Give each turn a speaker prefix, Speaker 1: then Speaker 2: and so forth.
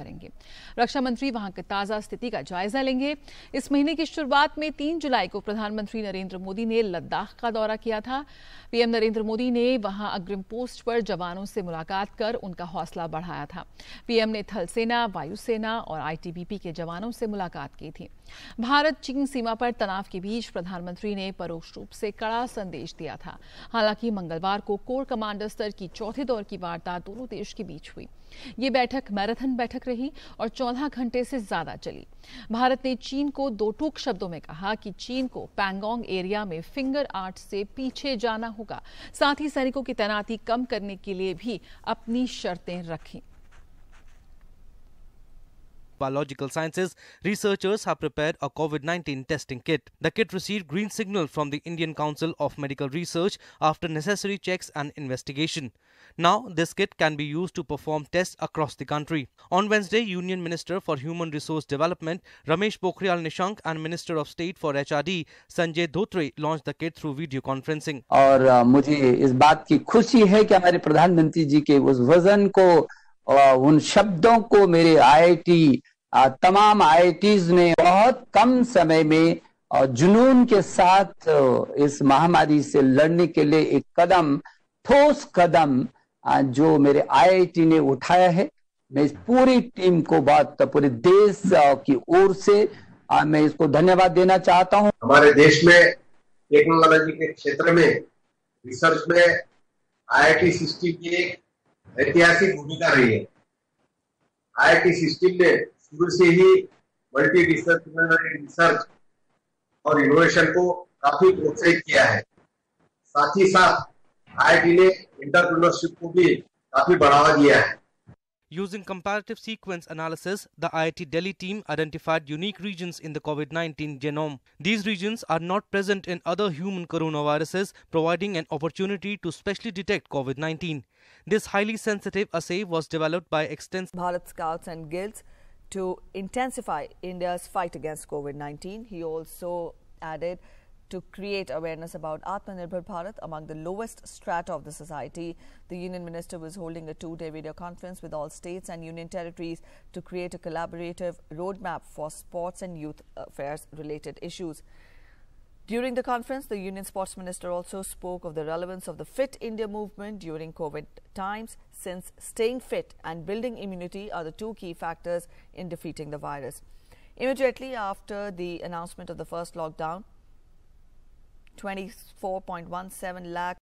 Speaker 1: करेंगे रक्षा मंत्री वहां की ताजा स्थिति का जायजा लेंगे इस महीने की शुरुआत में तीन जुलाई को प्रधानमंत्री नरेंद्र मोदी ने लद्दाख का दौरा किया था पीएम नरेंद्र मोदी ने वहां अग्रिम पोस्ट पर जवानों से मुलाकात कर उनका हौसला बढ़ाया था पीएम ने थल सेना वायुसेना और आईटीबीपी के जवानों से मुलाकात की थी भारत चीन सीमा पर तनाव के बीच प्रधानमंत्री ने परोक्ष रूप से कड़ा संदेश दिया था हालांकि मंगलवार को कोर कमांडर स्तर की चौथे दौर की वार्ता दोनों देश के बीच हुई ये बैठक मैराथन बैठक रही और 14 घंटे से ज्यादा चली भारत ने चीन को दो टूक शब्दों में कहा कि चीन को पैंगोंग एरिया में फिंगर आर्ट से पीछे जाना होगा साथ ही सैनिकों की तैनाती कम करने के लिए भी अपनी शर्तें रखी
Speaker 2: Biological Sciences, researchers have prepared a COVID 19 testing kit. The kit received green signal from the Indian Council of Medical Research after necessary checks and investigation. Now, this kit can be used to perform tests across the country. On Wednesday, Union Minister for Human Resource Development Ramesh Pokhriyal Nishank and Minister of State for HRD Sanjay Dhotre launched the kit through video conferencing.
Speaker 3: और uh, मुझे इस बात की खुशी है कि हमारे प्रधानमंत्री जी के उस वजन को uh, उन शब्दों को मेरे आईआईटी uh, तमाम आईआईटीज ने बहुत कम समय में और uh, जुनून के साथ uh, इस महामारी से लड़ने के लिए एक कदम ठोस कदम जो मेरे आईआईटी ने उठाया है मैं इस पूरी टीम को बात पूरे देश की ओर से मैं इसको धन्यवाद
Speaker 4: देना चाहता हूँ हमारे देश में टेक्नोलॉजी के क्षेत्र में रिसर्च में आईआईटी सिस्टम की एक ऐतिहासिक भूमिका रही है आईआईटी सिस्टम ने शुरू से ही मल्टी रिसर्च रिसर्च और इनोवेशन को काफी प्रोत्साहित किया है साथ ही साथ ने को भी काफी बढ़ावा दिया है
Speaker 2: Using comparative sequence analysis, the IIT Delhi team identified unique regions in the COVID 19 genome. These regions are not present in other human coronaviruses, providing an opportunity to specially detect COVID 19. This highly sensitive assay was developed by extensive
Speaker 5: Bharat Scouts and Guilds to intensify India's fight against COVID 19. He also added to create awareness about Atmanirbhar Bharat among the lowest strata of the society. The Union Minister was holding a two-day video conference with all states and union territories to create a collaborative roadmap for sports and youth affairs-related issues. During the conference, the Union Sports Minister also spoke of the relevance of the Fit India movement during COVID times, since staying fit and building immunity are the two key factors in defeating the virus. Immediately after the announcement of the first lockdown, 24.17 lakh